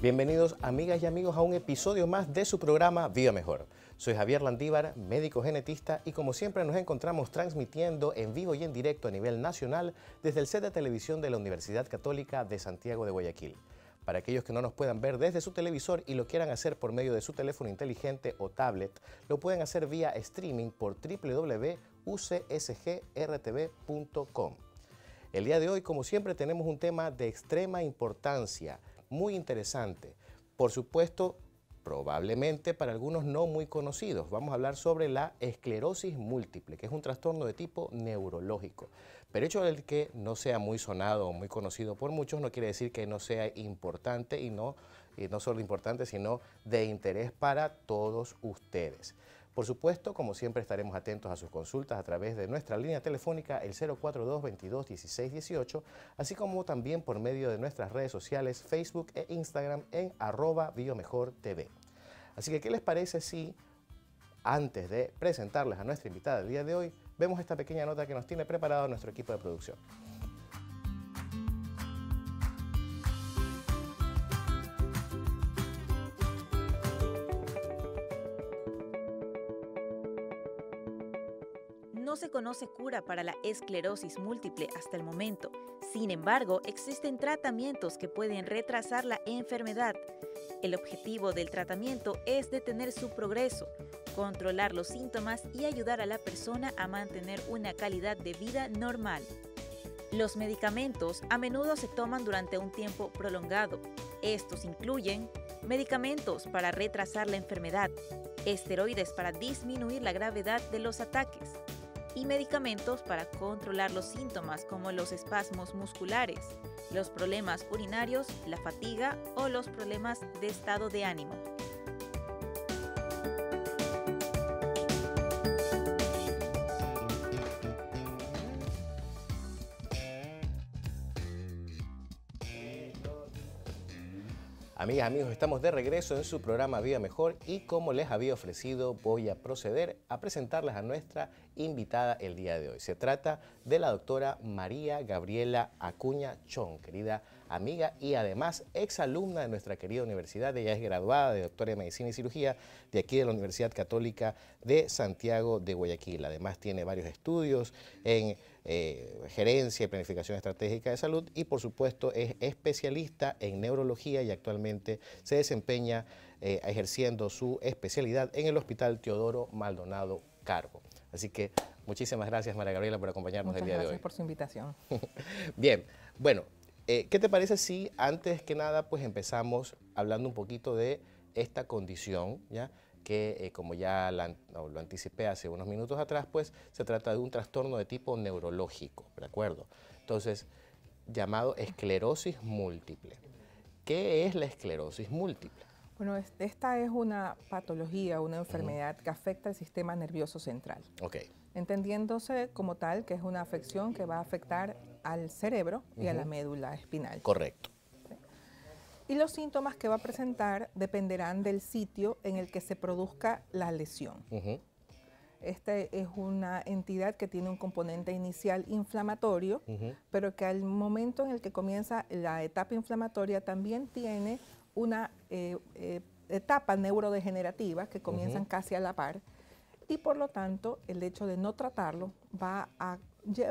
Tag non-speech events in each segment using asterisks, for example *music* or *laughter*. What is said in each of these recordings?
Bienvenidos amigas y amigos a un episodio más de su programa Viva Mejor. Soy Javier Landívar, médico genetista y como siempre nos encontramos transmitiendo en vivo y en directo a nivel nacional desde el set de televisión de la Universidad Católica de Santiago de Guayaquil. Para aquellos que no nos puedan ver desde su televisor y lo quieran hacer por medio de su teléfono inteligente o tablet, lo pueden hacer vía streaming por www.ucsgrtv.com. El día de hoy, como siempre, tenemos un tema de extrema importancia muy interesante. Por supuesto, probablemente para algunos no muy conocidos. Vamos a hablar sobre la esclerosis múltiple, que es un trastorno de tipo neurológico. Pero hecho de que no sea muy sonado o muy conocido por muchos no quiere decir que no sea importante y no, y no solo importante, sino de interés para todos ustedes. Por supuesto, como siempre estaremos atentos a sus consultas a través de nuestra línea telefónica el 042 22 así como también por medio de nuestras redes sociales Facebook e Instagram en arroba biomejor TV. Así que, ¿qué les parece si antes de presentarles a nuestra invitada del día de hoy, vemos esta pequeña nota que nos tiene preparado nuestro equipo de producción? se conoce cura para la esclerosis múltiple hasta el momento. Sin embargo, existen tratamientos que pueden retrasar la enfermedad. El objetivo del tratamiento es detener su progreso, controlar los síntomas y ayudar a la persona a mantener una calidad de vida normal. Los medicamentos a menudo se toman durante un tiempo prolongado. Estos incluyen medicamentos para retrasar la enfermedad, esteroides para disminuir la gravedad de los ataques, y medicamentos para controlar los síntomas como los espasmos musculares, los problemas urinarios, la fatiga o los problemas de estado de ánimo. Amigas, amigos, estamos de regreso en su programa Vida Mejor y como les había ofrecido voy a proceder a presentarles a nuestra invitada el día de hoy. Se trata de la doctora María Gabriela Acuña Chon, querida amiga y además exalumna de nuestra querida universidad. Ella es graduada de doctora en medicina y cirugía de aquí de la Universidad Católica de Santiago de Guayaquil. Además tiene varios estudios en eh, gerencia y planificación estratégica de salud y por supuesto es especialista en neurología y actualmente se desempeña eh, ejerciendo su especialidad en el Hospital Teodoro Maldonado Carbo. Así que muchísimas gracias, María Gabriela, por acompañarnos el día de hoy. Gracias por su invitación. *laughs* Bien, bueno, eh, ¿Qué te parece si antes que nada pues empezamos hablando un poquito de esta condición, ¿ya? que eh, como ya lo anticipé hace unos minutos atrás, pues se trata de un trastorno de tipo neurológico, ¿de acuerdo? Entonces, llamado esclerosis múltiple. ¿Qué es la esclerosis múltiple? Bueno, esta es una patología, una enfermedad que afecta al sistema nervioso central. Ok. Entendiéndose como tal que es una afección que va a afectar al cerebro y a la médula espinal. Correcto. Y los síntomas que va a presentar dependerán del sitio en el que se produzca la lesión. Esta es una entidad que tiene un componente inicial inflamatorio, pero que al momento en el que comienza la etapa inflamatoria también tiene una eh, eh, etapa neurodegenerativa que comienzan casi a la par. Y por lo tanto, el hecho de no tratarlo va a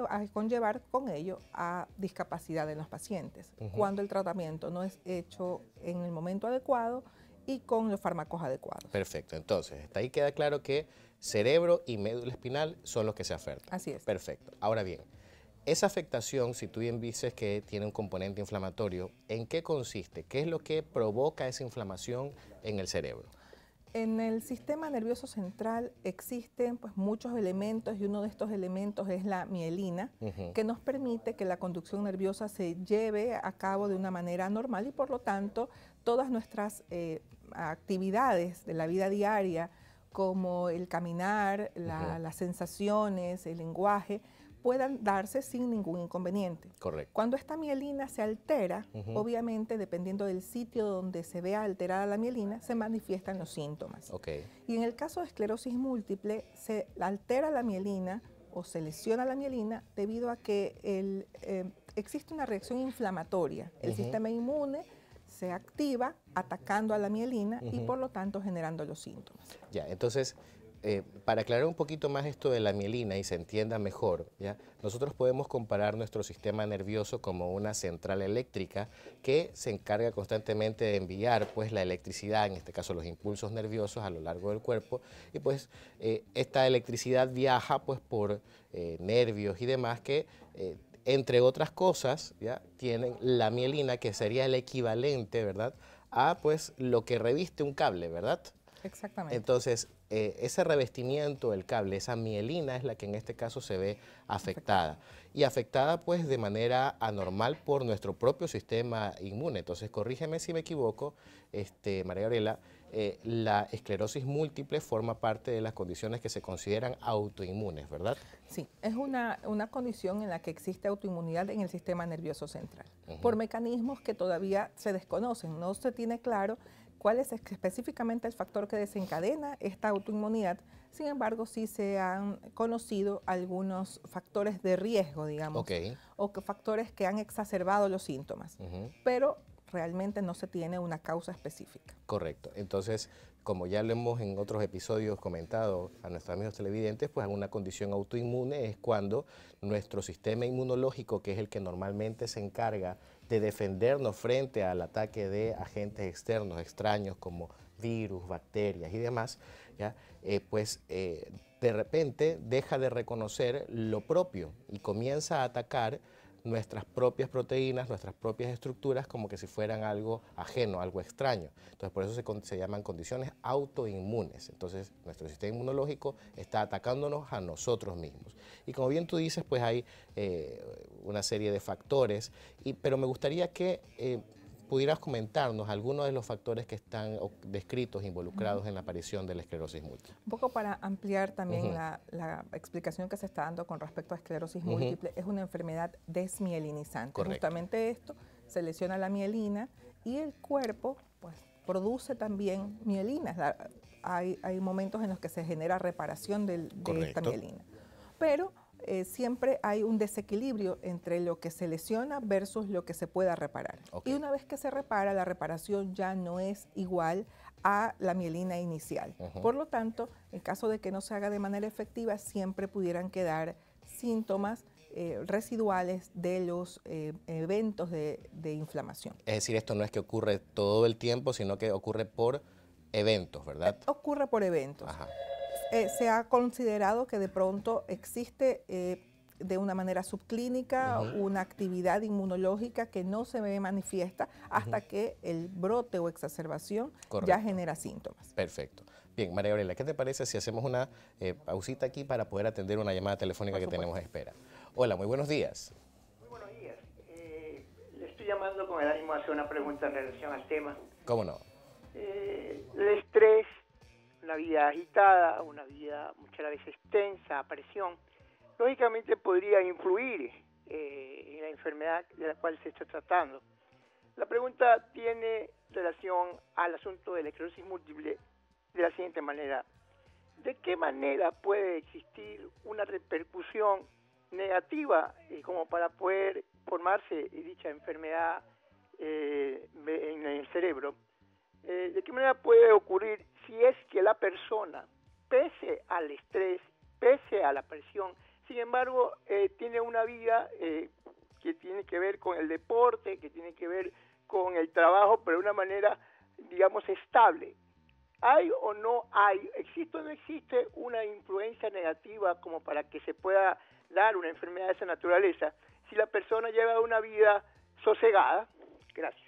a conllevar con ello a discapacidad en los pacientes, cuando el tratamiento no es hecho en el momento adecuado y con los fármacos adecuados. Perfecto, entonces, hasta ahí queda claro que cerebro y médula espinal son los que se afectan. Así es. Perfecto. Ahora bien, esa afectación, si tú bien dices que tiene un componente inflamatorio, ¿en qué consiste? ¿Qué es lo que provoca esa inflamación en el cerebro? En el sistema nervioso central existen pues, muchos elementos y uno de estos elementos es la mielina, que nos permite que la conducción nerviosa se lleve a cabo de una manera normal y por lo tanto todas nuestras eh, actividades de la vida diaria, como el caminar, las sensaciones, el lenguaje, puedan darse sin ningún inconveniente. Correcto. Cuando esta mielina se altera, obviamente dependiendo del sitio donde se vea alterada la mielina, se manifiestan los síntomas. Okay. Y en el caso de esclerosis múltiple, se altera la mielina o se lesiona la mielina debido a que eh, existe una reacción inflamatoria. El sistema inmune se activa atacando a la mielina y por lo tanto generando los síntomas. Ya, entonces eh, para aclarar un poquito más esto de la mielina y se entienda mejor, ¿ya? nosotros podemos comparar nuestro sistema nervioso como una central eléctrica que se encarga constantemente de enviar pues, la electricidad, en este caso los impulsos nerviosos a lo largo del cuerpo, y pues eh, esta electricidad viaja pues, por eh, nervios y demás que entre otras cosas, ¿ya? tienen la mielina, que sería el equivalente, ¿verdad?, a pues lo que reviste un cable, ¿verdad? Exactamente. Entonces, eh, ese revestimiento del cable, esa mielina es la que en este caso se ve afectada. Y afectada pues de manera anormal por nuestro propio sistema inmune. Entonces, corrígeme si me equivoco, este, María Aurela, eh, la esclerosis múltiple forma parte de las condiciones que se consideran autoinmunes, ¿verdad? Sí, es una, condición en la que existe autoinmunidad en el sistema nervioso central, por mecanismos que todavía se desconocen, no se tiene claro cuál es específicamente el factor que desencadena esta autoinmunidad. Sin embargo, sí se han conocido algunos factores de riesgo, digamos, o factores que han exacerbado los síntomas, pero realmente no se tiene una causa específica. Correcto. Entonces, como ya lo hemos en otros episodios comentado a nuestros amigos televidentes, pues una condición autoinmune es cuando nuestro sistema inmunológico, que es el que normalmente se encarga de defendernos frente al ataque de agentes externos, extraños como virus, bacterias y demás, eh, pues eh, de repente deja de reconocer lo propio y comienza a atacar nuestras propias proteínas, nuestras propias estructuras, como que si fueran algo ajeno, algo extraño. Entonces, por eso se, llaman condiciones autoinmunes. Entonces, nuestro sistema inmunológico está atacándonos a nosotros mismos. Y como bien tú dices, pues hay eh, una serie de factores, y, pero me gustaría que eh, pudieras comentarnos algunos de los factores que están descritos, involucrados en la aparición de la esclerosis múltiple. Un poco para ampliar también la, explicación que se está dando con respecto a esclerosis múltiple, es una enfermedad desmielinizante. Justamente esto, se lesiona la mielina y el cuerpo pues, produce también mielina. hay, hay, momentos en los que se genera reparación del, de esta mielina. Pero eh, siempre hay un desequilibrio entre lo que se lesiona versus lo que se pueda reparar. Y una vez que se repara, la reparación ya no es igual a la mielina inicial. Por lo tanto, en caso de que no se haga de manera efectiva, siempre pudieran quedar síntomas eh, residuales de los eh, eventos de, inflamación. Es decir, esto no es que ocurre todo el tiempo, sino que ocurre por eventos, ¿verdad? Ocurre por eventos. Eh, se ha considerado que de pronto existe eh, de una manera subclínica una actividad inmunológica que no se ve manifiesta hasta que el brote o exacerbación ya genera síntomas. Perfecto. Bien, María Aurelia, ¿qué te parece si hacemos una eh, pausita aquí para poder atender una llamada telefónica que tenemos a espera? Hola, muy buenos días. Muy buenos días. Eh, le estoy llamando con el ánimo a hacer una pregunta en relación al tema. ¿Cómo no? el estrés una vida agitada, una vida muchas veces tensa, presión, lógicamente podría influir eh, en la enfermedad de la cual se está tratando. La pregunta tiene relación al asunto de la esclerosis múltiple de la siguiente manera. ¿De qué manera puede existir una repercusión negativa eh, como para poder formarse dicha enfermedad eh, en el cerebro? ¿De qué manera puede ocurrir si es que la persona, pese al estrés, pese a la presión, sin embargo, eh, tiene una vida eh, que tiene que ver con el deporte, que tiene que ver con el trabajo, pero de una manera, digamos, estable. ¿Hay o no hay, existe o no existe una influencia negativa como para que se pueda dar una enfermedad de esa naturaleza si la persona lleva una vida sosegada? Gracias.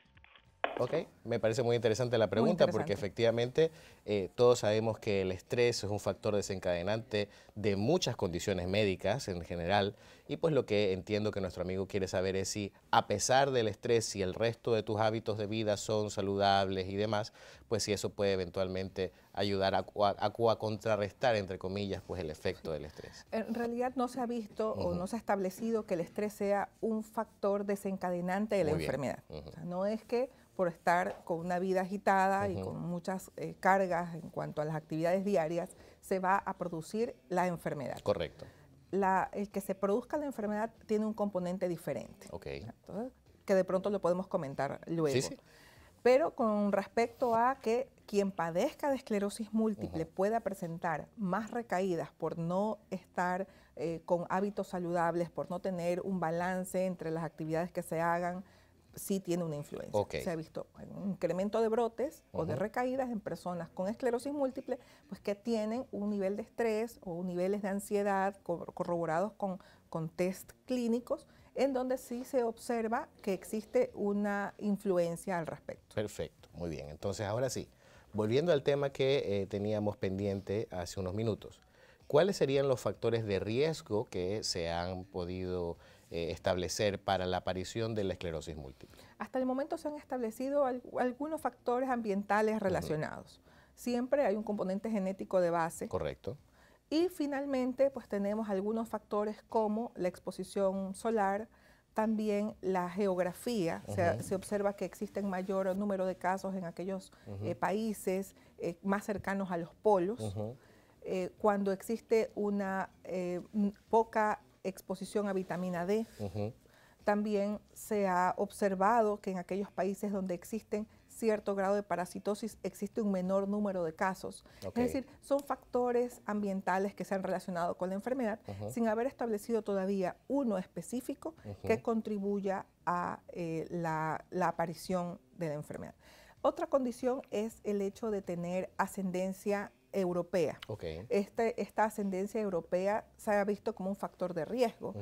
Ok, me parece muy interesante la pregunta porque efectivamente eh, todos sabemos que el estrés es un factor desencadenante de muchas condiciones médicas en general y pues lo que entiendo que nuestro amigo quiere saber es si a pesar del estrés, si el resto de tus hábitos de vida son saludables y demás, pues si eso puede eventualmente ayudar a, contrarrestar, entre comillas, pues el efecto del estrés. En realidad no se ha visto o no se ha establecido que el estrés sea un factor desencadenante de la enfermedad. no es que por estar con una vida agitada y con muchas eh, cargas en cuanto a las actividades diarias, se va a producir la enfermedad. Correcto la, el que se produzca la enfermedad tiene un componente diferente. que de pronto lo podemos comentar luego. Pero con respecto a que quien padezca de esclerosis múltiple pueda presentar más recaídas por no estar eh, con hábitos saludables, por no tener un balance entre las actividades que se hagan, sí tiene una influencia. Se ha visto un incremento de brotes o de recaídas en personas con esclerosis múltiple, pues que tienen un nivel de estrés o niveles de ansiedad corroborados con, con test clínicos, en donde sí se observa que existe una influencia al respecto. Perfecto, muy bien. Entonces, ahora sí, volviendo al tema que eh, teníamos pendiente hace unos minutos, ¿cuáles serían los factores de riesgo que se han podido eh, establecer para la aparición de la esclerosis múltiple. Hasta el momento se han establecido algunos factores ambientales relacionados. Siempre hay un componente genético de base. Correcto. Y finalmente, pues tenemos algunos factores como la exposición solar, también la geografía. se, observa que existen mayor número de casos en aquellos eh, países eh, más cercanos a los polos. cuando existe una poca exposición a vitamina D. También se ha observado que en aquellos países donde existen cierto grado de parasitosis existe un menor número de casos. Es decir, son factores ambientales que se han relacionado con la enfermedad sin haber establecido todavía uno específico que contribuya a eh, la, la, aparición de la enfermedad. Otra condición es el hecho de tener ascendencia europea. Este, esta ascendencia europea se ha visto como un factor de riesgo.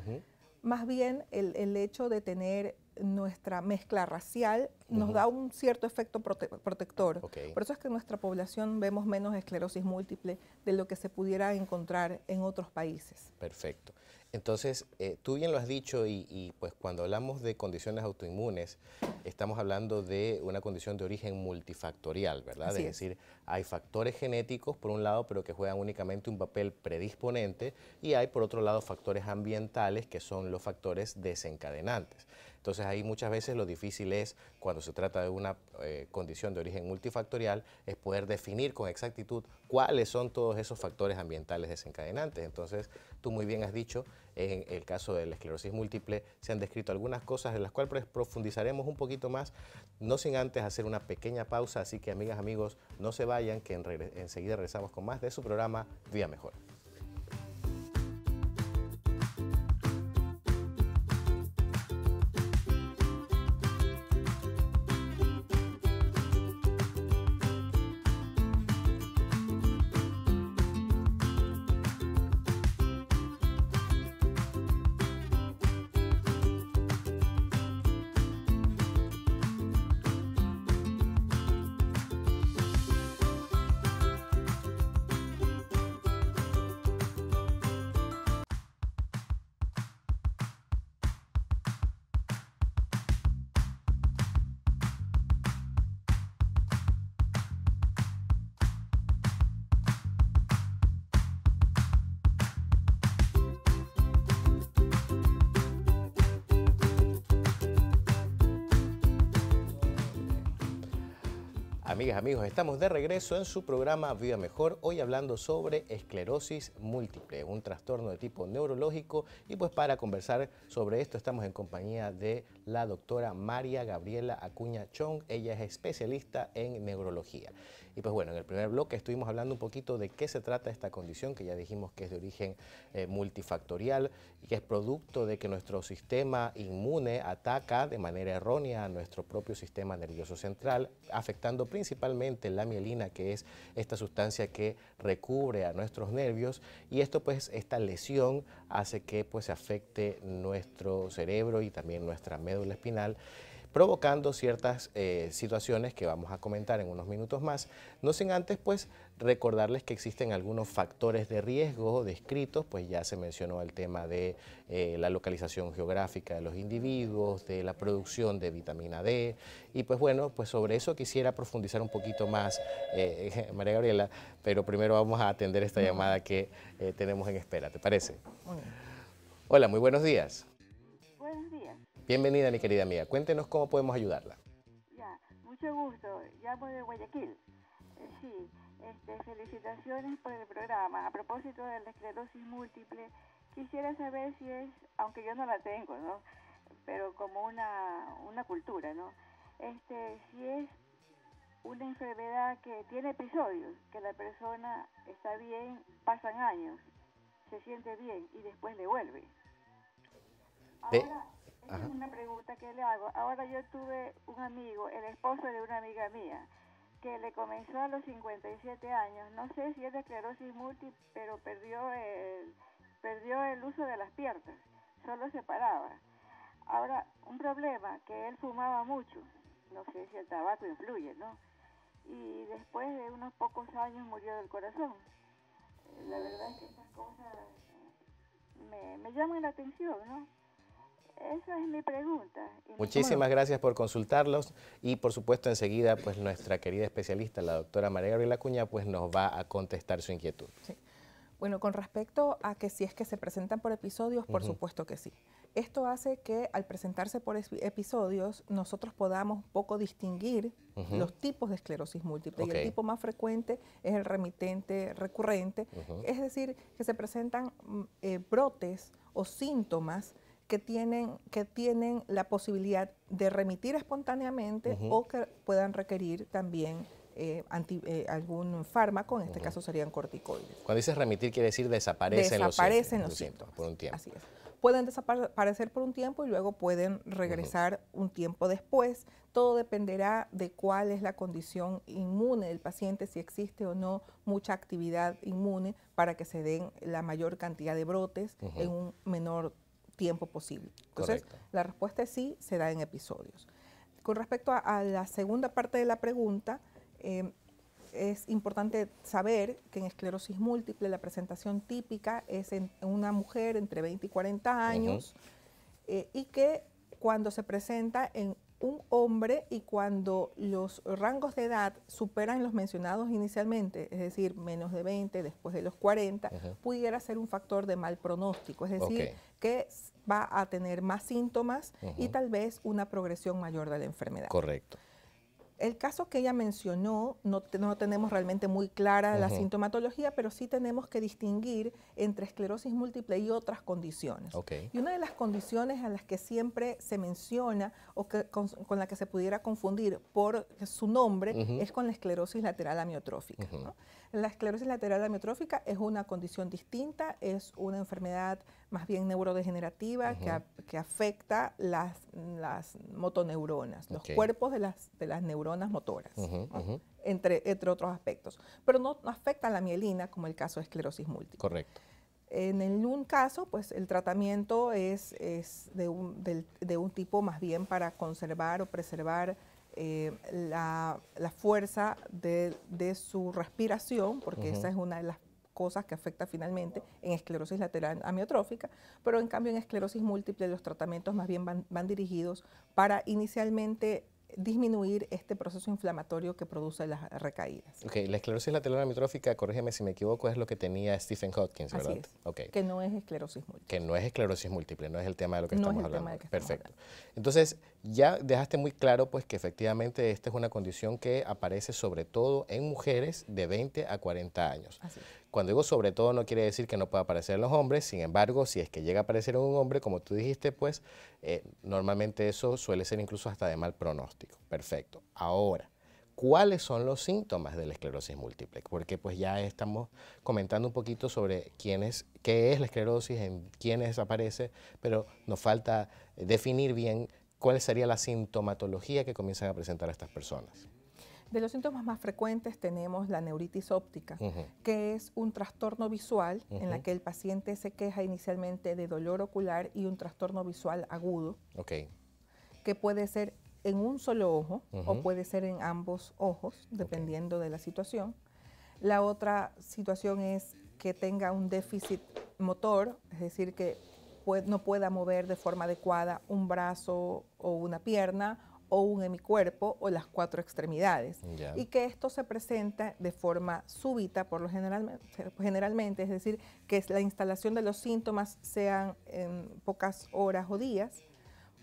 Más bien el, hecho de tener nuestra mezcla racial nos da un cierto efecto protector. Por eso es que en nuestra población vemos menos esclerosis múltiple de lo que se pudiera encontrar en otros países. Perfecto. Entonces, eh, tú bien lo has dicho y, pues cuando hablamos de condiciones autoinmunes, estamos hablando de una condición de origen multifactorial, ¿verdad? es decir, hay factores genéticos por un lado, pero que juegan únicamente un papel predisponente y hay por otro lado factores ambientales que son los factores desencadenantes. Entonces ahí muchas veces lo difícil es, cuando se trata de una eh, condición de origen multifactorial, es poder definir con exactitud cuáles son todos esos factores ambientales desencadenantes. Entonces, tú muy bien has dicho, en el caso de la esclerosis múltiple se han descrito algunas cosas en las cuales pues profundizaremos un poquito más, no sin antes hacer una pequeña pausa, así que amigas, amigos, no se vayan, que enseguida regresamos con más de su programa Día Mejor. amigas, amigos? Estamos de regreso en su programa Vida Mejor, hoy hablando sobre esclerosis múltiple un trastorno de tipo neurológico. Y pues para conversar sobre esto estamos en compañía de la doctora María Gabriela Acuña Chong. Ella es especialista en neurología. Y pues bueno, en el primer bloque estuvimos hablando un poquito de qué se trata esta condición, que ya dijimos que es de origen eh, multifactorial y que es producto de que nuestro sistema inmune ataca de manera errónea a nuestro propio sistema nervioso central, afectando principalmente la mielina, que es esta sustancia que recubre a nuestros nervios. Y esto pues esta lesión hace que pues se afecte nuestro cerebro y también nuestra médula espinal provocando ciertas eh, situaciones que vamos a comentar en unos minutos más, no sin antes pues recordarles que existen algunos factores de riesgo descritos, pues ya se mencionó el tema de eh, la localización geográfica de los individuos, de la producción de vitamina D, y pues bueno, pues sobre eso quisiera profundizar un poquito más, eh, *laughs* María Gabriela, pero primero vamos a atender esta llamada que tenemos en espera, ¿te parece? Hola, muy buenos días. Bienvenida, mi querida amiga. Cuéntenos cómo podemos ayudarla. Ya, mucho gusto. Llamo de Guayaquil. Eh, sí, este, felicitaciones por el programa. A propósito de la esclerosis múltiple, quisiera saber si es, aunque yo no la tengo, ¿no? Pero como una, una cultura, ¿no? Este, si es una enfermedad que tiene episodios, que la persona está bien, pasan años, se siente bien y después le vuelve. Ahora, una pregunta que le hago. Ahora yo tuve un amigo, el esposo de una amiga mía, que le comenzó a los 57 años. No sé si es de esclerosis múltiple, pero perdió el, perdió el uso de las piernas. Solo se paraba. Ahora, un problema, que él fumaba mucho. No sé si el tabaco influye, ¿no? Y después de unos pocos años murió del corazón. La verdad es que estas cosas me, me llaman la atención, ¿no? Esa es mi pregunta. Muchísimas gracias por consultarlos y por supuesto enseguida pues nuestra querida especialista, la doctora María Gabriela Cuña, pues nos va a contestar su inquietud. Bueno, con respecto a que si es que se presentan por episodios, por supuesto que sí. Esto hace que al presentarse por episodios nosotros podamos poco distinguir los tipos de esclerosis múltiple. Y el tipo más frecuente es el remitente recurrente, es decir, que se presentan mm, eh, brotes o síntomas que tienen, que tienen la posibilidad de remitir espontáneamente o que puedan requerir también eh, eh, algún fármaco, en este caso serían corticoides. Cuando dices remitir quiere decir desaparecen, los, síntomas, Por un tiempo. Así es. Pueden desaparecer por un tiempo y luego pueden regresar un tiempo después. Todo dependerá de cuál es la condición inmune del paciente, si existe o no mucha actividad inmune para que se den la mayor cantidad de brotes en un menor tiempo tiempo posible. Entonces, la respuesta es sí, se da en episodios. Con respecto a, la segunda parte de la pregunta, eh, es importante saber que en esclerosis múltiple la presentación típica es en una mujer entre 20 y 40 años eh, y que cuando se presenta en un hombre y cuando los rangos de edad superan los mencionados inicialmente, es decir, menos de 20, después de los 40, pudiera ser un factor de mal pronóstico, es decir, que va a tener más síntomas y tal vez una progresión mayor de la enfermedad. Correcto. El caso que ella mencionó, no, tenemos realmente muy clara la sintomatología, pero sí tenemos que distinguir entre esclerosis múltiple y otras condiciones. Y una de las condiciones a las que siempre se menciona o con, la que se pudiera confundir por su nombre es con la esclerosis lateral amiotrófica. La esclerosis lateral amiotrófica es una condición distinta, es una enfermedad más bien neurodegenerativa que, afecta las, las motoneuronas, los cuerpos de las, de las neuronas motoras, entre, entre otros aspectos. Pero no, no afecta la mielina como el caso de esclerosis múltiple. Correcto. En un caso, pues el tratamiento es, de, un, un tipo más bien para conservar o preservar eh, la, fuerza de, su respiración, porque esa es una de las cosas que afecta finalmente en esclerosis lateral amiotrófica, pero en cambio en esclerosis múltiple los tratamientos más bien van, dirigidos para inicialmente disminuir este proceso inflamatorio que produce las recaídas. Ok, la esclerosis lateral amiotrófica, corrígeme si me equivoco, es lo que tenía Stephen Hawking, ¿verdad? Así Que no es esclerosis múltiple. Que no es esclerosis múltiple, no es el tema de lo que no estamos es el hablando. que Perfecto. Estamos hablando. Entonces, ya dejaste muy claro pues que efectivamente esta es una condición que aparece sobre todo en mujeres de 20 a 40 años. Cuando digo sobre todo no quiere decir que no pueda aparecer en los hombres, sin embargo, si es que llega a aparecer en un hombre, como tú dijiste, pues eh, normalmente eso suele ser incluso hasta de mal pronóstico. Perfecto. Ahora, ¿cuáles son los síntomas de la esclerosis múltiple? Porque pues ya estamos comentando un poquito sobre quién es, qué es la esclerosis, en quiénes aparece, pero nos falta definir bien cuál sería la sintomatología que comienzan a presentar estas personas. De los síntomas más frecuentes tenemos la neuritis óptica, que es un trastorno visual en la que el paciente se queja inicialmente de dolor ocular y un trastorno visual agudo, que puede ser en un solo ojo o puede ser en ambos ojos, dependiendo de la situación. La otra situación es que tenga un déficit motor, es decir, que no pueda mover de forma adecuada un brazo o una pierna o un hemicuerpo o las cuatro extremidades. Y que esto se presenta de forma súbita por lo general, generalmente, es decir, que la instalación de los síntomas sean en pocas horas o días,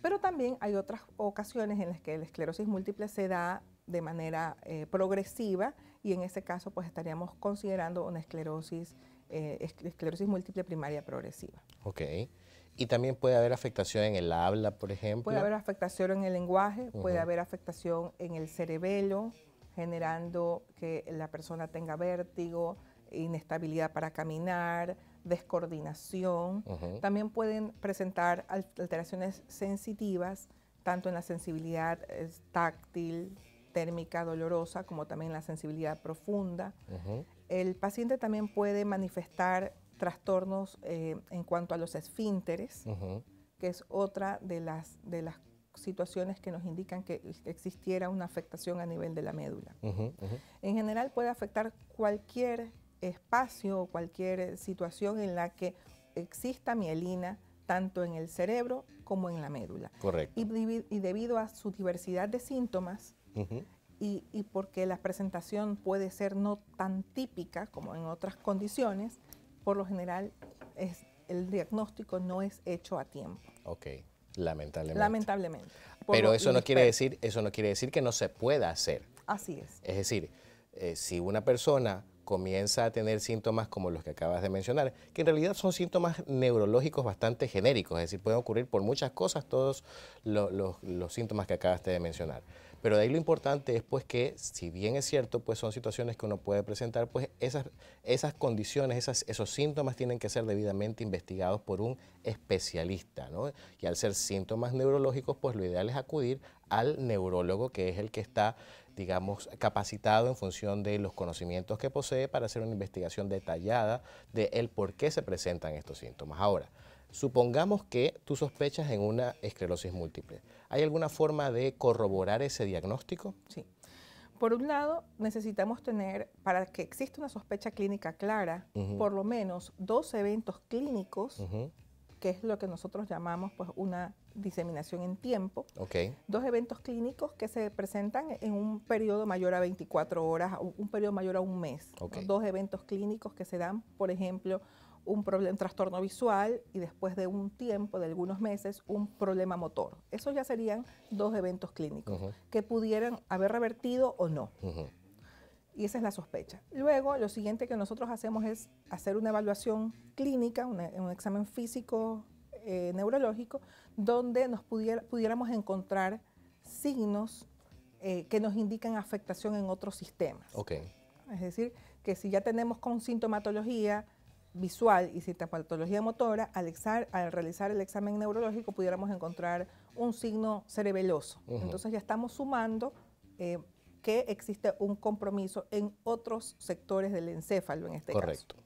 pero también hay otras ocasiones en las que la esclerosis múltiple se da de manera eh, progresiva y en ese caso pues estaríamos considerando una esclerosis, eh, esclerosis múltiple primaria progresiva. Okay. Y también puede haber afectación en el habla, por ejemplo. Puede haber afectación en el lenguaje, puede haber afectación en el cerebelo, generando que la persona tenga vértigo, inestabilidad para caminar, descoordinación. También pueden presentar alteraciones sensitivas, tanto en la sensibilidad eh, táctil, térmica, dolorosa, como también la sensibilidad profunda. El paciente también puede manifestar trastornos eh, en cuanto a los esfínteres, que es otra de las, de las situaciones que nos indican que existiera una afectación a nivel de la médula. En general puede afectar cualquier espacio o cualquier situación en la que exista mielina, tanto en el cerebro como en la médula. Correcto. Y, debido a su diversidad de síntomas, y porque la presentación puede ser no tan típica como en otras condiciones, por lo general es, el diagnóstico no es hecho a tiempo. Ok, lamentablemente. Lamentablemente. Pero eso no, quiere decir, eso no quiere decir que no se pueda hacer. Así es. Es decir, eh, si una persona comienza a tener síntomas como los que acabas de mencionar, que en realidad son síntomas neurológicos bastante genéricos, es decir, pueden ocurrir por muchas cosas todos los, los síntomas que acabaste de mencionar. Pero de ahí lo importante es pues que, si bien es cierto, pues son situaciones que uno puede presentar, pues esas, condiciones, esos síntomas tienen que ser debidamente investigados por un especialista, Y al ser síntomas neurológicos, pues lo ideal es acudir al neurólogo, que es el que está digamos, capacitado en función de los conocimientos que posee para hacer una investigación detallada de el por qué se presentan estos síntomas. Ahora, Supongamos que tú sospechas en una esclerosis múltiple. ¿Hay alguna forma de corroborar ese diagnóstico? Sí. Por un lado, necesitamos tener, para que exista una sospecha clínica clara, por lo menos dos eventos clínicos, que es lo que nosotros llamamos pues, una diseminación en tiempo. Dos eventos clínicos que se presentan en un periodo mayor a 24 horas, un periodo mayor a un mes. Dos eventos clínicos que se dan, por ejemplo, un, problema, trastorno visual y después de un tiempo, de algunos meses, un problema motor. Esos ya serían dos eventos clínicos que pudieran haber revertido o no. Y esa es la sospecha. Luego, lo siguiente que nosotros hacemos es hacer una evaluación clínica, un examen físico eh, neurológico, donde nos pudiéramos encontrar signos eh, que nos indican afectación en otros sistemas. Es decir, que si ya tenemos con sintomatología visual y patología motora, al, al, realizar el examen neurológico pudiéramos encontrar un signo cerebeloso. Entonces ya estamos sumando eh, que existe un compromiso en otros sectores del encéfalo en este caso. Correcto.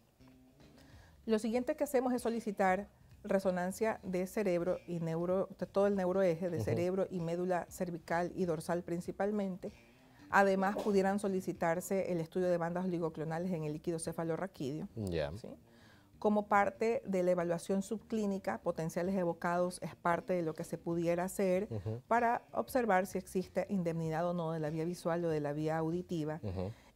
Lo siguiente que hacemos es solicitar resonancia de cerebro y neuro, de todo el neuroeje, de cerebro y médula cervical y dorsal principalmente. Además, pudieran solicitarse el estudio de bandas oligoclonales en el líquido cefalorraquídeo como parte de la evaluación subclínica, potenciales evocados es parte de lo que se pudiera hacer para observar si existe indemnidad o no de la vía visual o de la vía auditiva.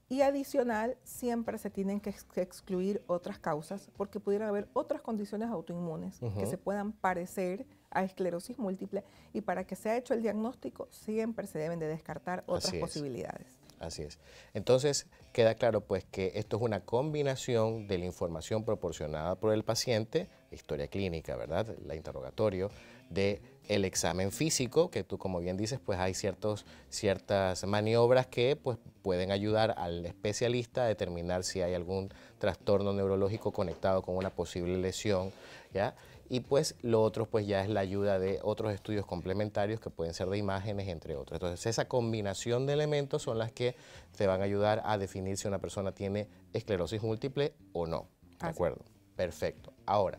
Y adicional, siempre se tienen que excluir otras causas porque pudieran haber otras condiciones autoinmunes que se puedan parecer a esclerosis múltiple y para que sea hecho el diagnóstico siempre se deben de descartar otras posibilidades. Así es. Entonces, queda claro pues que esto es una combinación de la información proporcionada por el paciente, historia clínica, ¿verdad? La interrogatorio, de el examen físico, que tú como bien dices, pues hay ciertos, ciertas maniobras que pues, pueden ayudar al especialista a determinar si hay algún trastorno neurológico conectado con una posible lesión, ¿ya? Y pues lo otro pues ya es la ayuda de otros estudios complementarios que pueden ser de imágenes, entre otros. Entonces esa combinación de elementos son las que te van a ayudar a definir si una persona tiene esclerosis múltiple o no. ¿De acuerdo? Perfecto. Ahora,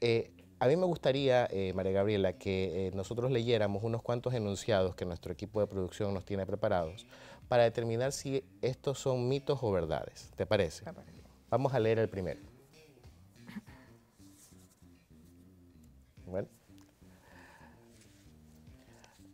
eh, a mí me gustaría, eh, María Gabriela, que eh, nosotros leyéramos unos cuantos enunciados que nuestro equipo de producción nos tiene preparados para determinar si estos son mitos o verdades. ¿Te parece. Vamos a leer el primero.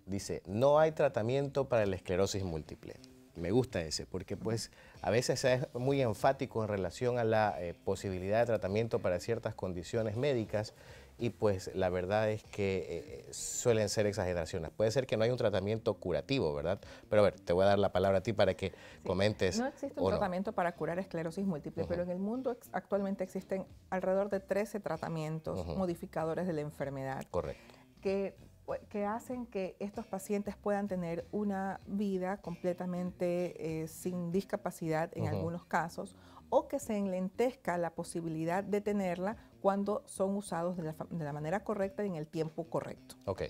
Dice, no hay tratamiento para la esclerosis múltiple. Me gusta ese, porque pues a veces es muy enfático en relación a la eh, posibilidad de tratamiento para ciertas condiciones médicas y pues la verdad es que eh, suelen ser exageraciones. Puede ser que no hay un tratamiento curativo, ¿verdad? Pero a ver, te voy a dar la palabra a ti para que comentes. No existe un tratamiento para curar esclerosis múltiple, pero en el mundo actualmente existen alrededor de 13 tratamientos modificadores de la enfermedad. Correcto. Que, pues, que, hacen que estos pacientes puedan tener una vida completamente eh, sin discapacidad en algunos casos o que se enlentezca la posibilidad de tenerla cuando son usados de la, manera correcta y en el tiempo correcto. Ok.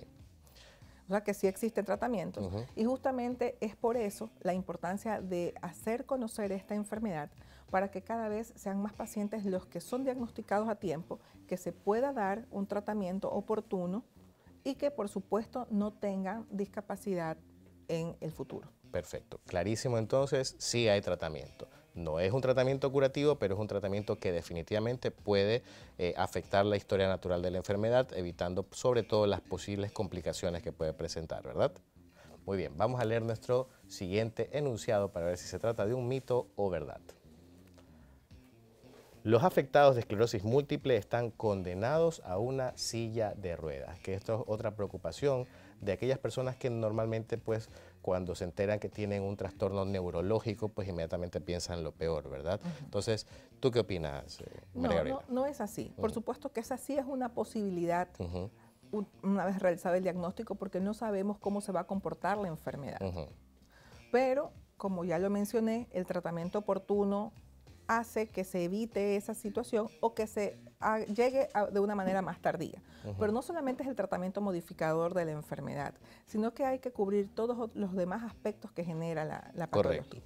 O sea que sí existe tratamientos. Y justamente es por eso la importancia de hacer conocer esta enfermedad para que cada vez sean más pacientes los que son diagnosticados a tiempo, que se pueda dar un tratamiento oportuno y que por supuesto no tengan discapacidad en el futuro. Perfecto, clarísimo entonces, sí hay tratamiento. No es un tratamiento curativo, pero es un tratamiento que definitivamente puede eh, afectar la historia natural de la enfermedad, evitando sobre todo las posibles complicaciones que puede presentar, ¿verdad? Muy bien, vamos a leer nuestro siguiente enunciado para ver si se trata de un mito o verdad. Los afectados de esclerosis múltiple están condenados a una silla de ruedas, que esto es otra preocupación de aquellas personas que normalmente pues cuando se enteran que tienen un trastorno neurológico, pues inmediatamente piensan lo peor, ¿verdad? Entonces, ¿tú qué opinas, eh, María no, no, no, es así. Por supuesto que es así, es una posibilidad una vez realizado el diagnóstico porque no sabemos cómo se va a comportar la enfermedad. Pero, como ya lo mencioné, el tratamiento oportuno hace que se evite esa situación o que se ah, llegue de una manera más tardía. Pero no solamente es el tratamiento modificador de la enfermedad, sino que hay que cubrir todos los demás aspectos que genera la, patología.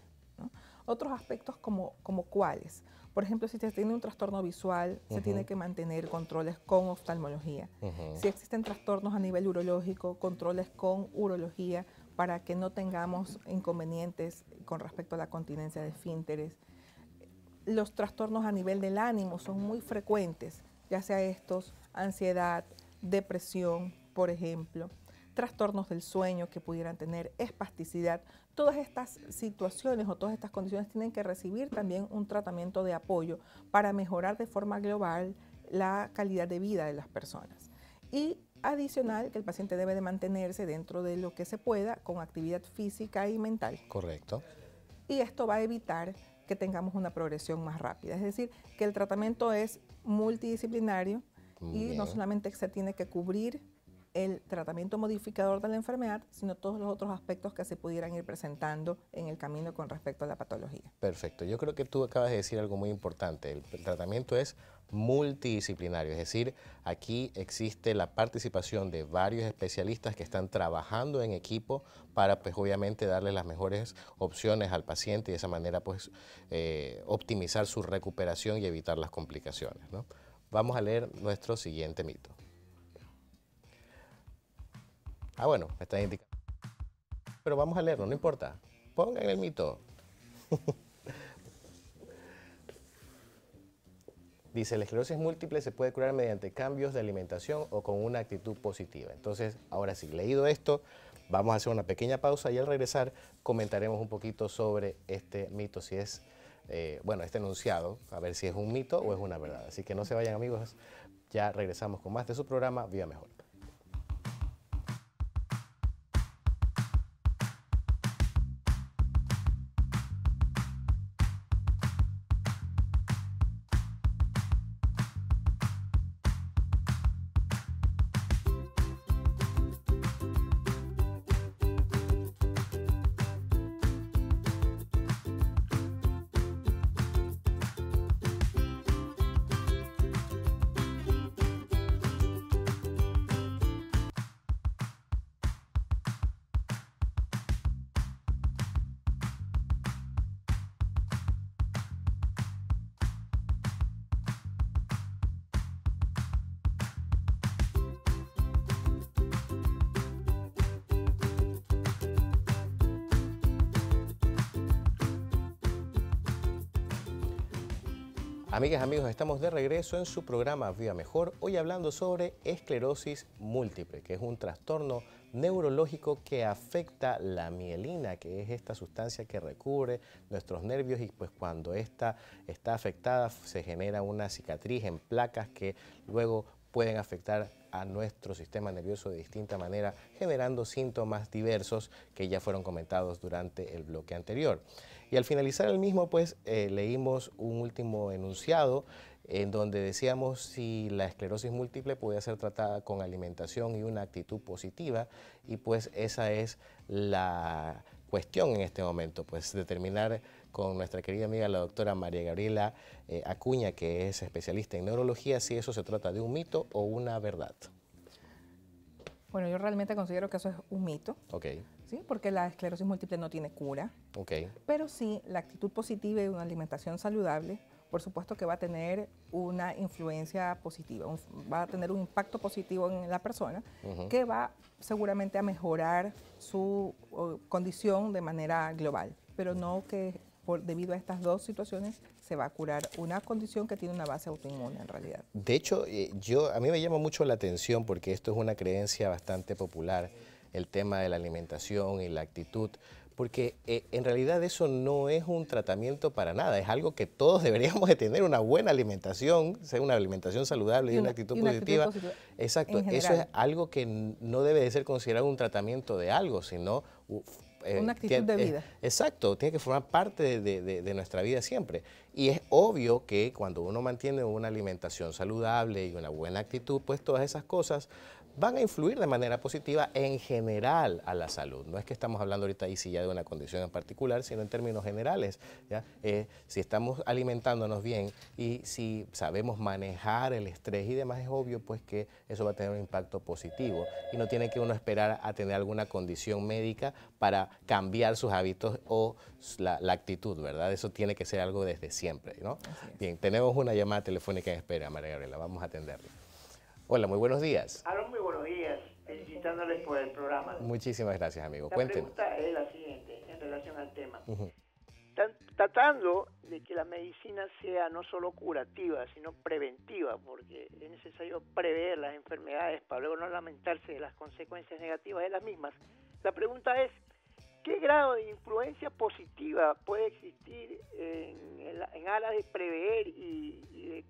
Otros aspectos como, como cuáles. Por ejemplo, si se tiene un trastorno visual, se tiene que mantener controles con oftalmología. Si existen trastornos a nivel urológico, controles con urología para que no tengamos inconvenientes con respecto a la continencia de fínteres, los trastornos a nivel del ánimo son muy frecuentes, ya sea estos, ansiedad, depresión, por ejemplo, trastornos del sueño que pudieran tener, espasticidad. Todas estas situaciones o todas estas condiciones tienen que recibir también un tratamiento de apoyo para mejorar de forma global la calidad de vida de las personas. Y adicional que el paciente debe de mantenerse dentro de lo que se pueda con actividad física y mental. Correcto. Y esto va a evitar que tengamos una progresión más rápida. Es decir, que el tratamiento es multidisciplinario y no solamente se tiene que cubrir el tratamiento modificador de la enfermedad, sino todos los otros aspectos que se pudieran ir presentando en el camino con respecto a la patología. Perfecto. Yo creo que tú acabas de decir algo muy importante. El, tratamiento es multidisciplinario, es decir, aquí existe la participación de varios especialistas que están trabajando en equipo para pues obviamente darle las mejores opciones al paciente y de esa manera pues eh, optimizar su recuperación y evitar las complicaciones. Vamos a leer nuestro siguiente mito. Ah, bueno, está está indicando. Pero vamos a leerlo, no importa. Pongan el mito. *laughs* Dice, la esclerosis múltiple se puede curar mediante cambios de alimentación o con una actitud positiva. Entonces, ahora sí, leído esto, vamos a hacer una pequeña pausa y al regresar comentaremos un poquito sobre este mito, si es, eh, bueno, este enunciado, a ver si es un mito o es una verdad. Así que no se vayan amigos, ya regresamos con más de su programa Viva Mejor. Amigas, amigos, estamos de regreso en su programa Viva Mejor, hoy hablando sobre esclerosis múltiple, que es un trastorno neurológico que afecta la mielina, que es esta sustancia que recubre nuestros nervios y pues cuando esta está afectada se genera una cicatriz en placas que luego pueden afectar a nuestro sistema nervioso de distinta manera, generando síntomas diversos que ya fueron comentados durante el bloque anterior. Y al finalizar el mismo, pues eh, leímos un último enunciado en donde decíamos si la esclerosis múltiple podía ser tratada con alimentación y una actitud positiva y pues esa es la cuestión en este momento, pues determinar con nuestra querida amiga la doctora María Gabriela eh, Acuña, que es especialista en neurología, si eso se trata de un mito o una verdad. Bueno, yo realmente considero que eso es un mito. Okay porque la esclerosis múltiple no tiene cura. Pero sí, la actitud positiva y una alimentación saludable, por supuesto que va a tener una influencia positiva, va a tener un impacto positivo en la persona que va seguramente a mejorar su condición de manera global, pero no que por, debido a estas dos situaciones se va a curar una condición que tiene una base autoinmune en realidad. De hecho, eh, yo, a mí me llama mucho la atención porque esto es una creencia bastante popular el tema de la alimentación y la actitud, porque eh, en realidad eso no es un tratamiento para nada, es algo que todos *laughs* deberíamos de tener, una buena alimentación, una alimentación saludable y, una, actitud positiva. Exacto, eso es algo que no debe de ser considerado un tratamiento de algo, sino... Eh, una actitud de eh, vida. exacto, tiene que formar parte de, nuestra vida siempre. Y es obvio que cuando uno mantiene una alimentación saludable y una buena actitud, pues todas esas cosas van a influir de manera positiva en general a la salud. No es que estamos hablando ahorita y si ya de una condición en particular, sino en términos generales. ¿ya? Eh, si estamos alimentándonos bien y si sabemos manejar el estrés y demás, es obvio pues que eso va a tener un impacto positivo y no tiene que uno esperar a tener alguna condición médica para cambiar sus hábitos o la, actitud, ¿verdad? Eso tiene que ser algo desde siempre, ¿no? Bien, tenemos una llamada telefónica en espera, María Gabriela, vamos a atenderla. Hola, muy buenos días por el programa. Muchísimas gracias, amigo. La pregunta es la siguiente en relación al tema. tratando de que la medicina sea no solo curativa, sino preventiva, porque es necesario prever las enfermedades para luego no lamentarse de las consecuencias negativas de las mismas. La pregunta es, ¿qué grado de influencia positiva puede existir en, en, aras de prever y,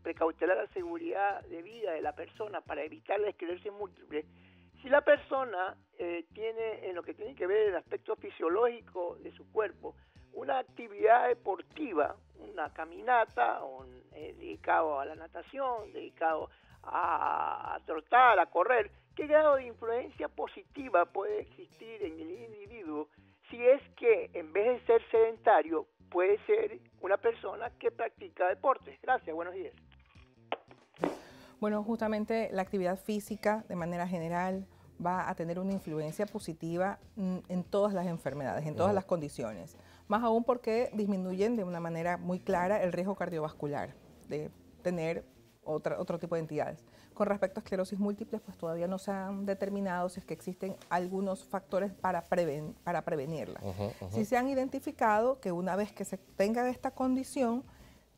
precautelar la seguridad de vida de la persona para evitar la esclerosis múltiple? Si la persona eh, tiene, en lo que tiene que ver el aspecto fisiológico de su cuerpo, una actividad deportiva, una caminata, eh, dedicado a la natación, dedicado a, a, trotar, a correr, ¿qué grado de influencia positiva puede existir en el individuo si es que en vez de ser sedentario puede ser una persona que practica deportes? Gracias, buenos días. Bueno, justamente la actividad física de manera general va a tener una influencia positiva en todas las enfermedades, en todas las condiciones. Más aún porque disminuyen de una manera muy clara el riesgo cardiovascular de tener otra, otro tipo de entidades. Con respecto a esclerosis múltiple, pues todavía no se han determinado si es que existen algunos factores para, para prevenirla. Si se han identificado que una vez que se tenga esta condición,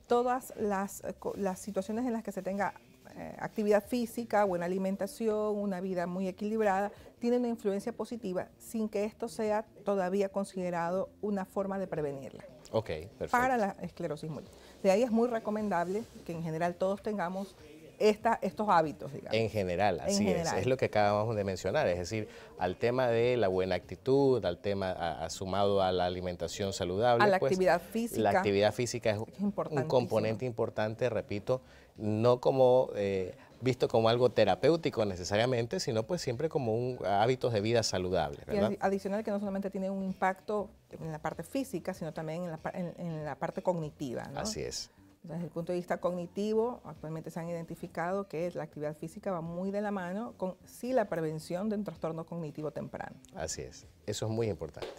todas las eh, situaciones en las que se tenga eh, actividad física, buena alimentación, una vida muy equilibrada, tiene una influencia positiva sin que esto sea todavía considerado una forma de prevenirla. Ok, perfecto. Para la esclerosis múltiple. De ahí es muy recomendable que en general todos tengamos esta, estos hábitos, digamos. En general, así es. Es lo que acabamos de mencionar. Es decir, al tema de la buena actitud, al tema sumado a la alimentación saludable. A la pues, actividad física. La actividad física es un componente importante, repito, no como eh, visto como algo terapéutico necesariamente, sino pues siempre como un hábito de vida saludable. Y adicional que no solamente tiene un impacto en la parte física, sino también en la, parte cognitiva. Así es. desde el punto de vista cognitivo, actualmente se han identificado que la actividad física va muy de la mano con sí la prevención de un trastorno cognitivo temprano. Así es, eso es muy importante.